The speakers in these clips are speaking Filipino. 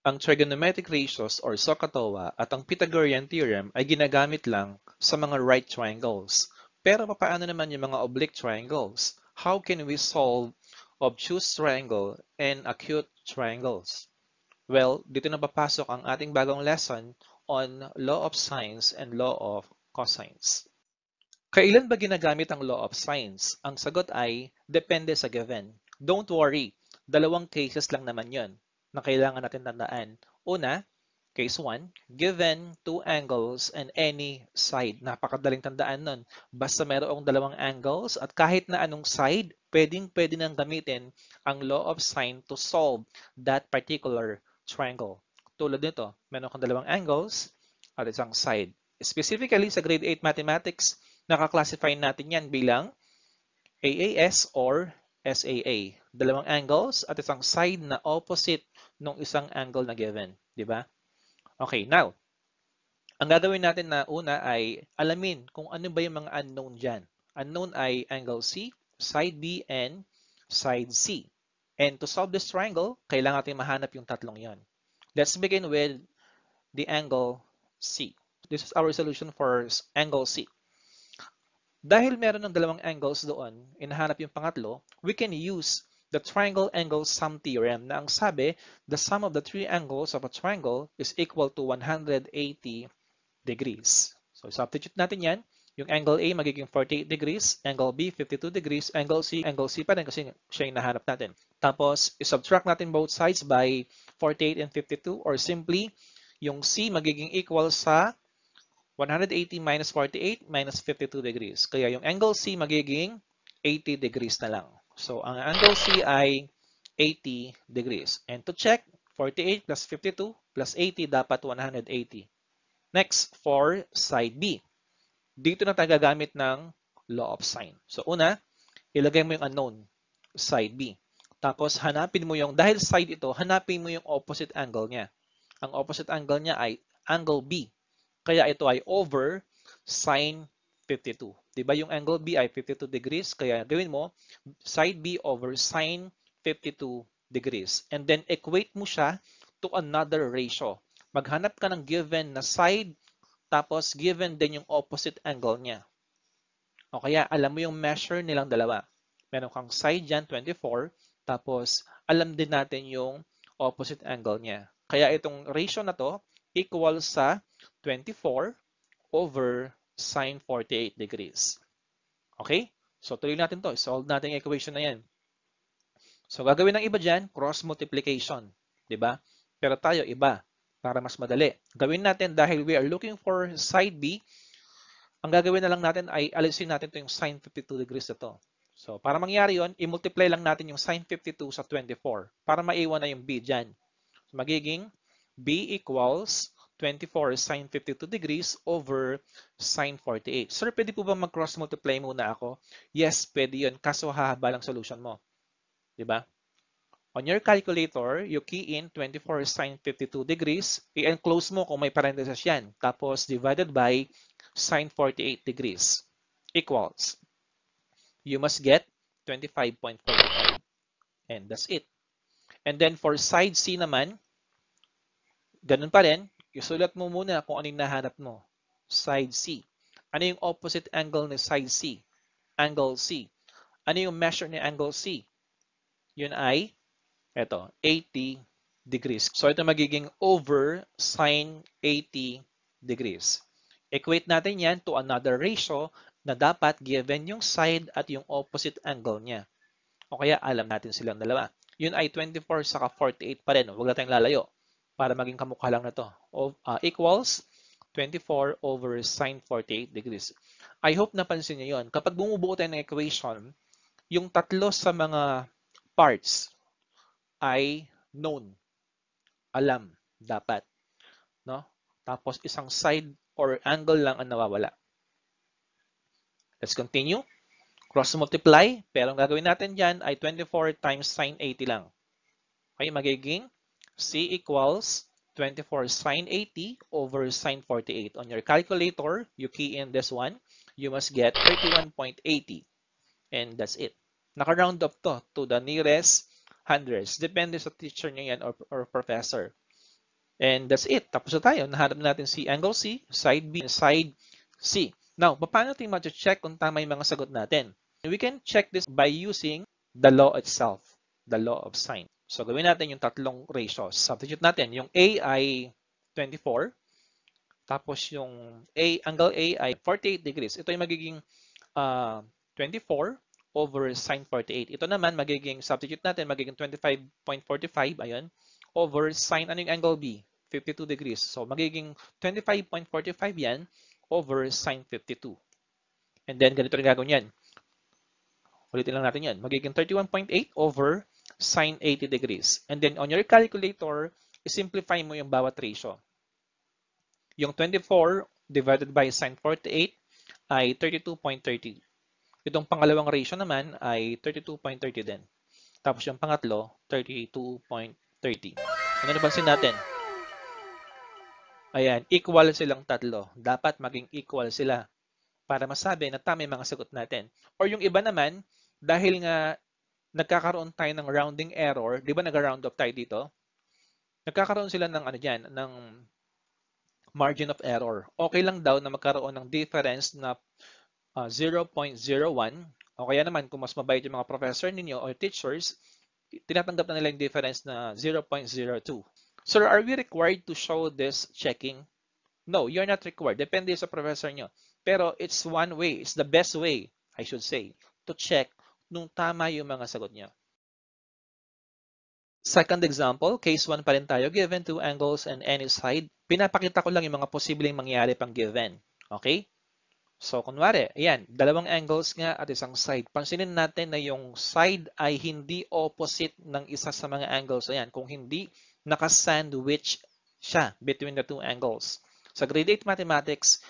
Ang trigonometric ratios or SOHCAHTOA at ang Pythagorean theorem ay ginagamit lang sa mga right triangles. Pero paano naman yung mga oblique triangles? How can we solve obtuse triangle and acute triangles? Well, dito na papasok ang ating bagong lesson on law of sines and law of cosines. Kailan ba ginagamit ang law of sines? Ang sagot ay, depende sa given. Don't worry, dalawang cases lang naman yon na kailangan natin tandaan. Una, case 1, given two angles and any side. Napakadaling tandaan nun. Basta merong dalawang angles at kahit na anong side, pwedeng pwede nang gamitin ang law of sine to solve that particular triangle. Tulad nito, meron kang dalawang angles at isang side. Specifically, sa grade 8 mathematics, nakaklasify natin yan bilang AAS or SAA. Dalawang angles at isang side na opposite nung isang angle na given, di ba? Okay, now, ang gagawin natin na una ay alamin kung ano ba yung mga unknown dyan. Unknown ay angle C, side B, and side C. And to solve this triangle, kailangan natin mahanap yung tatlong yon. Let's begin with the angle C. This is our solution for angle C. Dahil meron ng dalawang angles doon, inahanap yung pangatlo, we can use the triangle angle sum theorem na ang sabi, the sum of the three angles of a triangle is equal to 180 degrees. So substitute natin yan. Yung angle A magiging 48 degrees, angle B 52 degrees, angle C, angle C pa rin kasi siya yung nahanap natin. Tapos, subtract natin both sides by 48 and 52 or simply, yung C magiging equal sa 180 minus 48 minus 52 degrees. Kaya yung angle C magiging 80 degrees na lang. So, ang angle C ay 80 degrees. And to check, 48 plus 52 plus 80 dapat 180. Next, for side B. Dito na tayo gagamit ng law of sine. So, una, ilagay mo yung unknown, side B. Tapos, hanapin mo yung, dahil side ito, hanapin mo yung opposite angle niya. Ang opposite angle niya ay angle B. Kaya ito ay over sine 52. Diba? Yung angle B ay 52 degrees. Kaya gawin mo, side B over sine 52 degrees. And then equate mo siya to another ratio. Maghanap ka ng given na side, tapos given din yung opposite angle niya. O kaya, alam mo yung measure nilang dalawa. Meron kang side dyan, 24, tapos alam din natin yung opposite angle niya. Kaya itong ratio na to equals sa 24 over sine 48 degrees. Okay? So, tuloy natin to. Solve natin yung equation na yan. So, gagawin ng iba dyan, cross multiplication. ba? Diba? Pero tayo, iba. Para mas madali. Gawin natin dahil we are looking for side B. Ang gagawin na lang natin ay alisin natin to yung sine 52 degrees na to. So, para mangyari yon i-multiply lang natin yung sine 52 sa 24 para maiwan na yung B dyan. So, magiging B equals 24 sine 52 degrees over sine 48. Sir, pwede po ba mag-cross multiply muna ako? Yes, pwede yun. Kaso hahaba lang solution mo. ba? Diba? On your calculator, you key in 24 sine 52 degrees. I-enclose mo kung may parenthesis yan. Tapos divided by sine 48 degrees equals. You must get 25.45. And that's it. And then for side C naman, ganun pa rin, Isulat mo muna kung anong nahanap mo. Side C. Ano yung opposite angle ni side C? Angle C. Ano yung measure ni angle C? Yun ay, eto, 80 degrees. So ito magiging over sine 80 degrees. Equate natin yan to another ratio na dapat given yung side at yung opposite angle niya. O kaya alam natin silang dalawa. Yun ay 24 saka 48 pa rin. Huwag natin lalayo para maging kamukha lang na to. Of, uh, ah, equals 24 over sine 48 degrees. I hope napansin niyo yon. Kapag bumubuo tayo ng equation, yung tatlo sa mga parts ay known. Alam. Dapat. No? Tapos isang side or angle lang ang nawawala. Let's continue. Cross-multiply. Pero ang gagawin natin dyan ay 24 times sine 80 lang. Okay, magiging C equals 24 sine 80 over sine 48. On your calculator, you key in this one, you must get 31.80. And that's it. Naka-round up to, to the nearest hundreds. Depende sa teacher niya yan or, or professor. And that's it. Tapos na tayo. Nahanap natin si angle C, side B, and side C. Now, paano natin ma-check kung tama yung mga sagot natin? We can check this by using the law itself, the law of sine. So gawin natin yung tatlong ratios. Substitute natin yung A ay 24, tapos yung A, angle A ay 48 degrees. Ito yung magiging uh, ah, 24 over sine 48. Ito naman magiging substitute natin magiging 25.45 ayun over sine ano yung angle B? 52 degrees. So magiging 25.45 yan over sine 52. And then ganito rin gagawin yan. Ulitin lang natin yan. Magiging 31.8 over sine 80 degrees. And then on your calculator, simplify mo yung bawat ratio. Yung 24 divided by sine 48 ay 32.30. Itong pangalawang ratio naman ay 32.30 din. Tapos yung pangatlo, 32.30. Ano napansin natin? Ayan, equal silang tatlo. Dapat maging equal sila para masabi na tama yung mga sagot natin. Or yung iba naman, dahil nga nagkakaroon tayo ng rounding error, di ba nag-round off tayo dito? Nagkakaroon sila ng ano diyan, ng margin of error. Okay lang daw na magkaroon ng difference na uh, ah, 0.01. O kaya naman kung mas mabait yung mga professor ninyo or teachers, tinatanggap na nila yung difference na 0.02. Sir, are we required to show this checking? No, you're not required. Depende sa professor nyo. Pero it's one way. It's the best way, I should say, to check nung tama yung mga sagot niya. Second example, case 1 pa rin tayo, given two angles and any side. Pinapakita ko lang yung mga posibleng mangyari pang given. Okay? So, kunwari, ayan, dalawang angles nga at isang side. Pansinin natin na yung side ay hindi opposite ng isa sa mga angles. Ayan, kung hindi, naka-sandwich siya between the two angles. Sa grade 8 mathematics,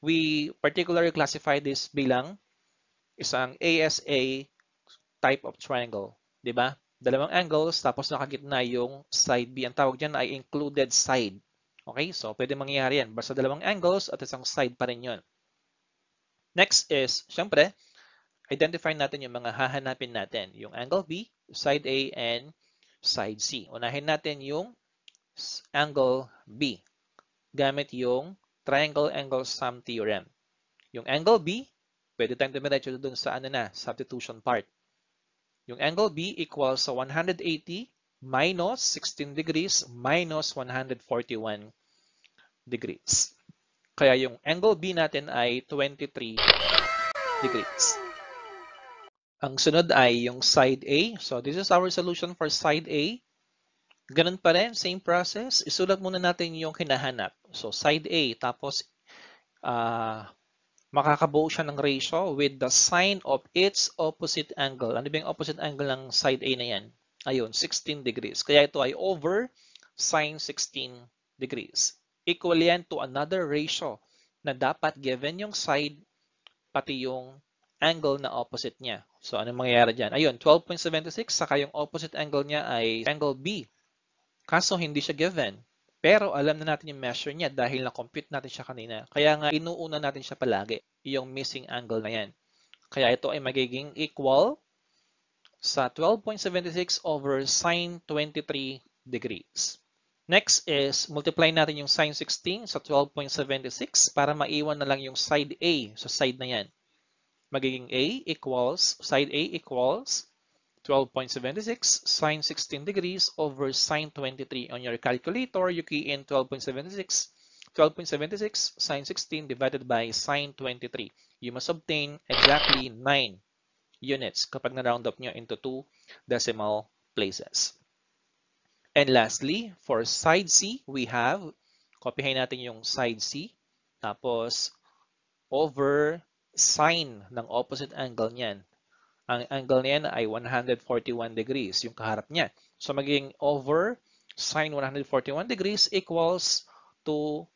we particularly classify this bilang isang ASA type of triangle. Di ba? Dalawang angles, tapos nakagitna yung side B. Ang tawag dyan ay included side. Okay? So, pwede mangyayari yan. Basta dalawang angles at isang side pa rin yun. Next is, syempre, identify natin yung mga hahanapin natin. Yung angle B, side A, and side C. Unahin natin yung angle B gamit yung triangle angle sum theorem. Yung angle B, pwede tayong dumiretso doon sa ano na, substitution part. Yung angle B equals sa 180 minus 16 degrees minus 141 degrees. Kaya yung angle B natin ay 23 degrees. Ang sunod ay yung side A. So this is our solution for side A. Ganun pa rin, same process. Isulat muna natin yung hinahanap. So side A, tapos uh, makakabuo siya ng ratio with the sine of its opposite angle. Ano ba yung opposite angle ng side A na yan? Ayun, 16 degrees. Kaya ito ay over sine 16 degrees. Equal yan to another ratio na dapat given yung side pati yung angle na opposite niya. So, anong mangyayari dyan? Ayun, 12.76, saka yung opposite angle niya ay angle B. Kaso, hindi siya given. Pero alam na natin yung measure niya dahil na-compute natin siya kanina. Kaya nga inuuna natin siya palagi, yung missing angle na yan. Kaya ito ay magiging equal sa 12.76 over sine 23 degrees. Next is multiply natin yung sine 16 sa 12.76 para maiwan na lang yung side A sa so side na yan. Magiging A equals, side A equals 12.76 sine 16 degrees over sine 23 on your calculator you key in 12.76 12.76 sine 16 divided by sine 23 you must obtain exactly 9 units kapag na-round up nyo into 2 decimal places and lastly for side C we have copyhin natin yung side C tapos over sine ng opposite angle niyan ang angle niya ay 141 degrees, yung kaharap niya. So magiging over sine 141 degrees equals to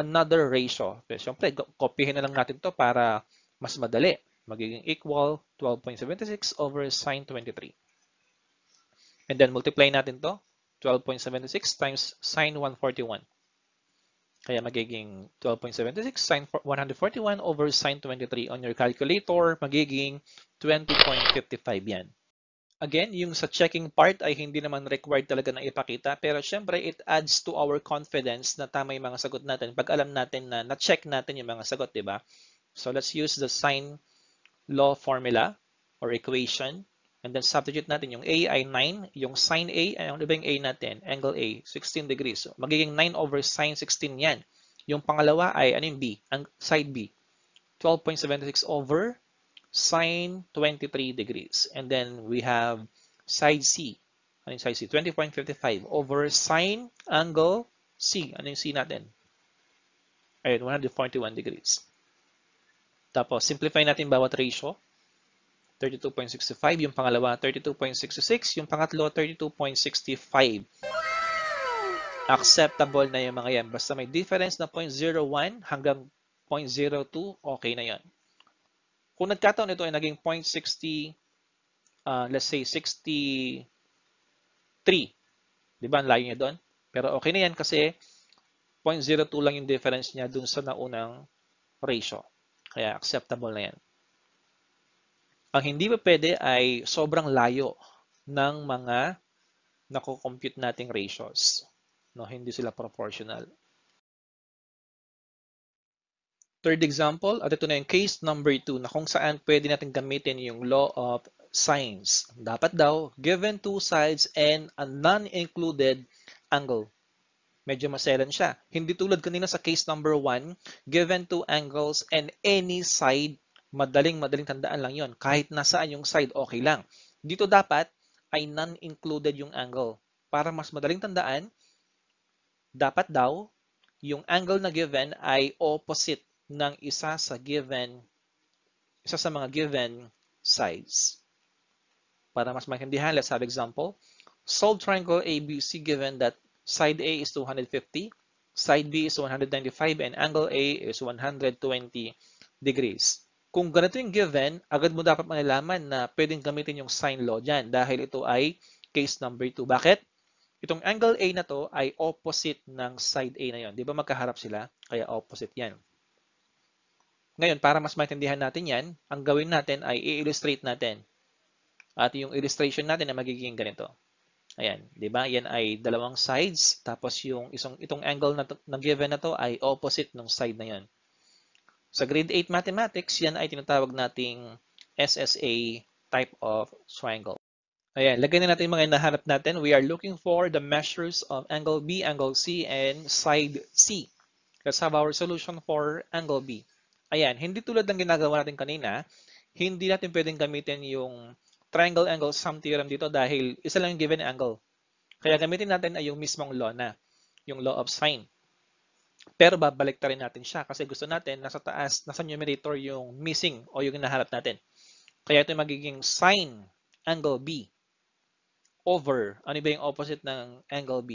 another ratio. So, syempre, kopihin na lang natin to para mas madali. Magiging equal 12.76 over sine 23. And then multiply natin to 12.76 times sine 141. Kaya magiging 12.76 sine 141 over sine 23 on your calculator, magiging 20.55 yan. Again, yung sa checking part ay hindi naman required talaga na ipakita pero syempre it adds to our confidence na tama yung mga sagot natin pag alam natin na na-check natin yung mga sagot, di ba? So let's use the sine law formula or equation And then substitute natin yung A ay 9, yung sine A, ano ba yung A natin? Angle A, 16 degrees. So, magiging 9 over sine 16 yan. Yung pangalawa ay, ano yung B? Ang side B, 12.76 over sine 23 degrees. And then we have side C, ano yung side C? 20.55 over sine angle C. Ano yung C natin? Ayun, 141 degrees. Tapos, simplify natin bawat ratio. 32.65, yung pangalawa 32.66, yung pangatlo 32.65. Acceptable na yung mga yan. Basta may difference na 0.01 hanggang 0.02, okay na yon. Kung nagkataon ito ay naging 0.60, uh, ah, let's say 63, di ba ang layo niya doon? Pero okay na yan kasi 0.02 lang yung difference niya dun sa naunang ratio. Kaya acceptable na yan. Ang hindi pa pwede ay sobrang layo ng mga nako-compute nating ratios. No, hindi sila proportional. Third example, at ito na yung case number 2 na kung saan pwede natin gamitin yung law of sines. Dapat daw, given two sides and a non-included angle. Medyo maselan siya. Hindi tulad kanina sa case number 1, given two angles and any side Madaling madaling tandaan lang yon. Kahit nasaan yung side, okay lang. Dito dapat ay non-included yung angle. Para mas madaling tandaan, dapat daw yung angle na given ay opposite ng isa sa given isa sa mga given sides. Para mas maintindihan, let's have example. Solve triangle ABC given that side A is 250, side B is 195, and angle A is 120 degrees. Kung ganito yung given, agad mo dapat malalaman na pwedeng gamitin yung sine law dyan dahil ito ay case number 2. Bakit? Itong angle A na to ay opposite ng side A na yon. Di ba magkaharap sila? Kaya opposite yan. Ngayon, para mas maintindihan natin yan, ang gawin natin ay i-illustrate natin. At yung illustration natin ay magiging ganito. Ayan, di ba? Yan ay dalawang sides, tapos yung isang, itong angle na, to, na given na to ay opposite ng side na yon. Sa grade 8 mathematics, yan ay tinatawag nating SSA type of triangle. Ayan, lagay na natin mga hinahanap natin. We are looking for the measures of angle B, angle C, and side C. Let's have our solution for angle B. Ayan, hindi tulad ng ginagawa natin kanina, hindi natin pwedeng gamitin yung triangle angle sum theorem dito dahil isa lang yung given angle. Kaya gamitin natin ay yung mismong law na, yung law of sine. Pero babalik ta rin natin siya kasi gusto natin nasa taas, nasa numerator yung missing o yung hinahanap natin. Kaya ito magiging sine angle B over, ano ba yung opposite ng angle B?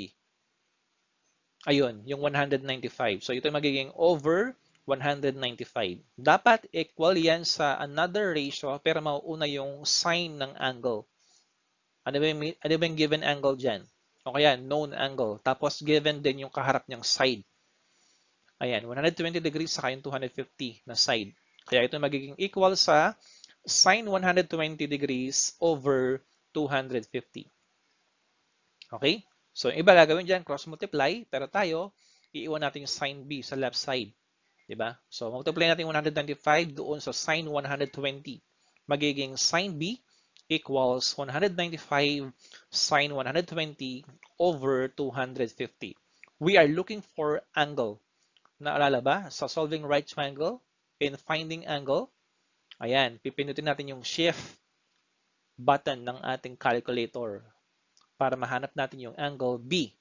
Ayun, yung 195. So ito magiging over 195. Dapat equal yan sa another ratio pero mauuna yung sine ng angle. Ano ba yung, ano ba yung given angle dyan? O kaya known angle. Tapos given din yung kaharap niyang side. Ayan, 120 degrees sa yung 250 na side. Kaya ito magiging equal sa sine 120 degrees over 250. Okay? So, yung iba gagawin dyan, cross-multiply. Pero tayo, iiwan natin yung sine B sa left side. ba? Diba? So, multiply natin 195 doon sa sine 120. Magiging sine B equals 195 sine 120 over 250. We are looking for angle. Naalala ba? Sa solving right triangle and finding angle. Ayan, pipindutin natin yung shift button ng ating calculator para mahanap natin yung angle B.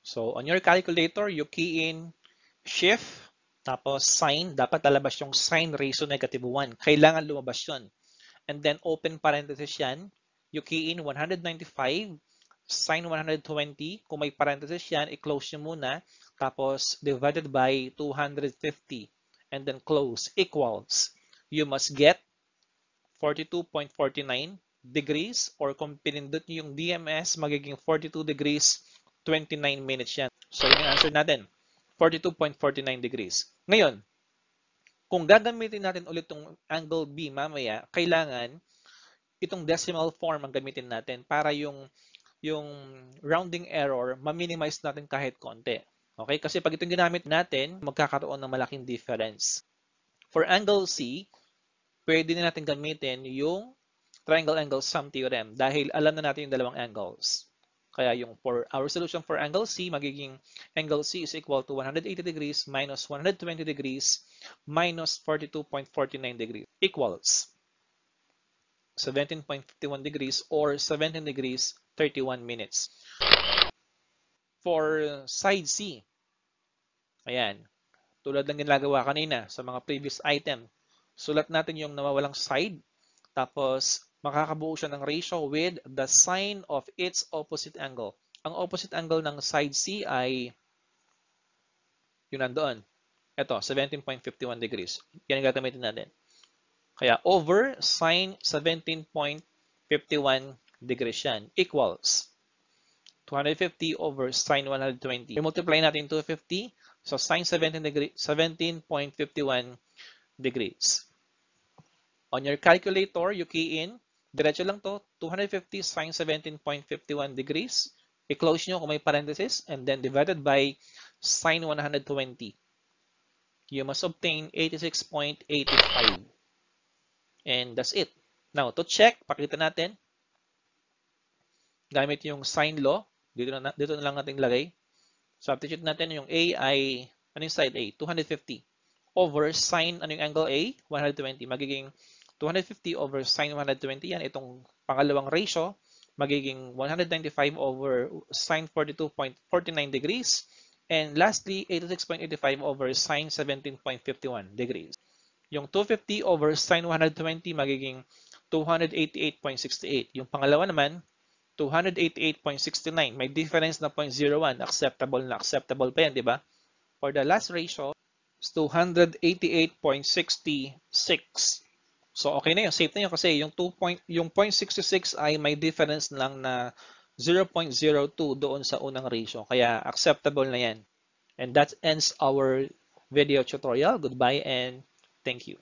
So, on your calculator, you key in shift, tapos sine. Dapat lalabas yung sine ratio negative 1. Kailangan lumabas yun. And then, open parenthesis yan. You key in 195 sine 120. Kung may parenthesis yan, i-close nyo muna. Tapos, divided by 250 and then close equals, you must get 42.49 degrees or kung pinindot nyo yung DMS, magiging 42 degrees 29 minutes yan. So, yun yung answer natin. 42.49 degrees. Ngayon, kung gagamitin natin ulit itong angle B mamaya, kailangan itong decimal form ang gamitin natin para yung yung rounding error, ma-minimize natin kahit konti. Okay? Kasi pag itong ginamit natin, magkakaroon ng malaking difference. For angle C, pwede na natin gamitin yung triangle angle sum theorem dahil alam na natin yung dalawang angles. Kaya yung for our solution for angle C, magiging angle C is equal to 180 degrees minus 120 degrees minus 42.49 degrees equals 17.51 degrees or 17 degrees 31 minutes for side C. Ayan. Tulad ng ginagawa kanina sa mga previous item. Sulat natin yung nawawalang side. Tapos, makakabuo siya ng ratio with the sine of its opposite angle. Ang opposite angle ng side C ay yun nandoon. Ito, 17.51 degrees. Yan ang gagamitin natin. Kaya over sine 17.51 degrees yan equals 250 over sine 120. I-multiply natin 250. So, sine 17 degree, 17.51 degrees. On your calculator, you key in, diretso lang to, 250 sine 17.51 degrees. I-close nyo kung may parenthesis and then divided by sine 120. You must obtain 86.85. And that's it. Now, to check, pakita natin gamit yung sine law. Dito na, dito na lang natin ilagay. Substitute natin yung A ay, ano yung side A? 250 over sine, ano yung angle A? 120. Magiging 250 over sine 120 yan. Itong pangalawang ratio, magiging 195 over sine 42.49 degrees. And lastly, 86.85 over sine 17.51 degrees. Yung 250 over sine 120 magiging 288.68. Yung pangalawa naman, 288.69. May difference na 0.01. Acceptable na acceptable pa yan, di ba? For the last ratio, is 288.66. So, okay na yun. Safe na yun kasi yung, 2 point, yung 0.66 ay may difference lang na 0.02 doon sa unang ratio. Kaya, acceptable na yan. And that ends our video tutorial. Goodbye and thank you.